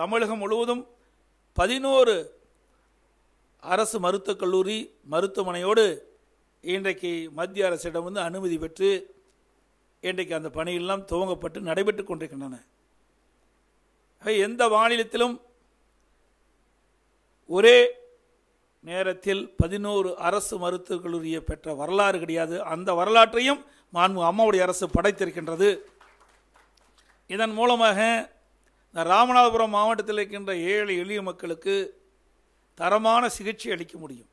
தமிழகம் முழுவதும் பதினோரு அரசு மருத்துவக் கல்லூரி மருத்துவமனையோடு இன்றைக்கு மத்திய அரசிடம் வந்து அனுமதி பெற்று இன்றைக்கு அந்த பணியெல்லாம் துவங்கப்பட்டு நடைபெற்று கொண்டிருக்கின்றன எந்த மாநிலத்திலும் ஒரே நேரத்தில் பதினோரு அரசு மருத்துவக் கல்லூரியை பெற்ற வரலாறு கிடையாது அந்த வரலாற்றையும் மாண்பு அம்மாவுடைய அரசு படைத்திருக்கின்றது இதன் மூலமாக ராமநாதபுரம் மாவட்டத்தில் இருக்கின்ற ஏழை எளிய மக்களுக்கு தரமான சிகிச்சை அளிக்க முடியும்